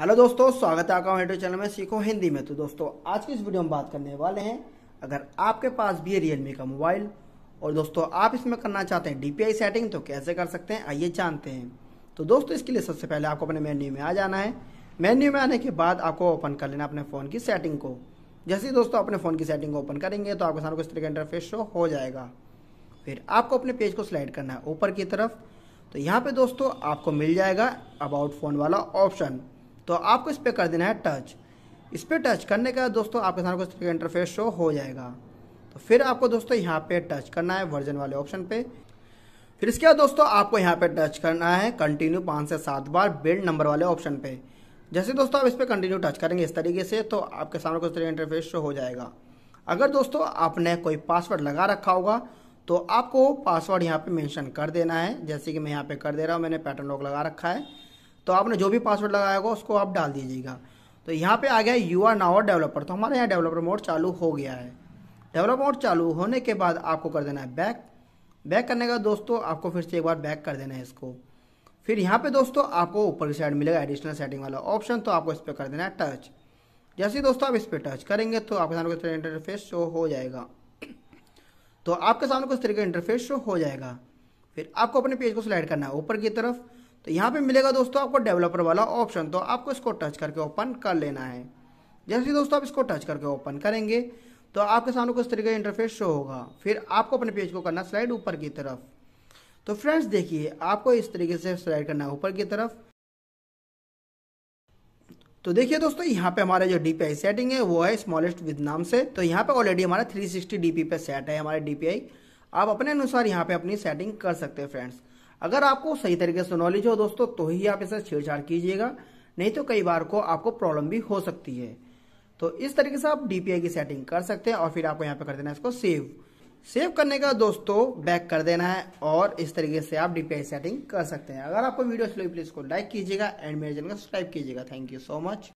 hello दोस्तों स्वागत है आपका यूट्यूब चैनल में सीखो हिंदी में तो दोस्तों आज की इस वीडियो में बात करने वाले हैं अगर आपके पास भी है रियलमी का मोबाइल और दोस्तों आप इसमें करना चाहते हैं डीपीआई सेटिंग तो कैसे कर सकते हैं आइए जानते हैं तो दोस्तों इसके लिए सबसे पहले आपको अपने मेन्यू में आ जाना है मेन्यू में आने के बाद आपको ओपन कर लेना अपने फ़ोन की सेटिंग को जैसे ही दोस्तों अपने फ़ोन की सेटिंग को ओपन करेंगे तो आपके सामने कुछ तरह का इंटरफेस शो हो जाएगा फिर आपको अपने पेज को स्लाइड करना है ऊपर की तरफ तो यहाँ पे दोस्तों आपको मिल जाएगा अबाउट फ़ोन वाला ऑप्शन तो आपको इस पर कर देना है टच इस पर टच करने का दोस्तों आपके सामने कुछ का इंटरफेस शो हो जाएगा तो फिर आपको दोस्तों यहाँ पे टच करना है वर्जन वाले ऑप्शन पे फिर इसके बाद दोस्तों आपको यहाँ पे टच करना है कंटिन्यू पाँच से सात बार बिल्ड नंबर वाले ऑप्शन पे जैसे दोस्तों आप इस पर कंटिन्यू टच करेंगे इस तरीके से तो आपके सामने कुछ इंटरफेस शो हो जाएगा अगर दोस्तों आपने कोई पासवर्ड लगा रखा होगा तो आपको पासवर्ड यहाँ पे मेंशन कर देना है जैसे कि मैं यहाँ पे कर दे रहा हूँ मैंने पैटर्न लॉक लगा रखा है तो आपने जो भी पासवर्ड लगाया होगा उसको आप डाल दीजिएगा तो यहाँ पे आ गया यू आर नाउ डेवलपर तो हमारे यहाँ डेवलपर मोड चालू हो गया है डेवलपर मोड चालू होने के बाद आपको कर देना है बैक बैक करने का दोस्तों आपको फिर से एक बार बैक कर देना है इसको फिर यहाँ पे दोस्तों आपको ऊपर की साइड मिलेगा एडिशनल सेटिंग वाला ऑप्शन तो आपको इस पर कर देना है टच जैसे ही दोस्तों आप इस पर टच करेंगे तो आपके सामने कुछ इंटरफेस शो हो जाएगा तो आपके सामने कुछ तरीके का इंटरफेस शो हो जाएगा फिर आपको अपने पेज को स्लाइड करना है ऊपर की तरफ तो यहाँ पे मिलेगा दोस्तों आपको डेवलपर वाला ऑप्शन तो आपको इसको टच करके ओपन कर लेना है जैसे ही दोस्तों आप इसको टच करके ओपन करेंगे तो आपके सामने कुछ तरीके का इंटरफेस शो होगा फिर आपको अपने पेज को करना स्लाइड ऊपर की तरफ तो फ्रेंड्स देखिए आपको इस तरीके से स्लाइड करना है ऊपर की तरफ तो देखिए दोस्तों यहाँ पे हमारा जो डीपीआई सेटिंग है वो है स्मॉलेस्ट विद नाम से तो यहाँ पे ऑलरेडी हमारा 360 डीपी पे सेट है हमारे डीपीआई आप अपने अनुसार यहाँ पे अपनी सेटिंग कर सकते हैं फ्रेंड्स अगर आपको सही तरीके से नॉलेज हो दोस्तों तो ही आप इसे छेड़छाड़ कीजिएगा नहीं तो कई बार को आपको प्रॉब्लम भी हो सकती है तो इस तरीके से आप डीपीआई की सेटिंग कर सकते हैं और फिर आपको यहाँ पे कर देना है इसको सेव सेव करने का दोस्तों बैक कर देना है और इस तरीके से आप डीपीआई सेटिंग कर सकते हैं अगर आपको वीडियो अच्छी लगी प्लीज को लाइक कीजिएगा एंड मेरे चैनल को सब्सक्राइब कीजिएगा थैंक यू सो मच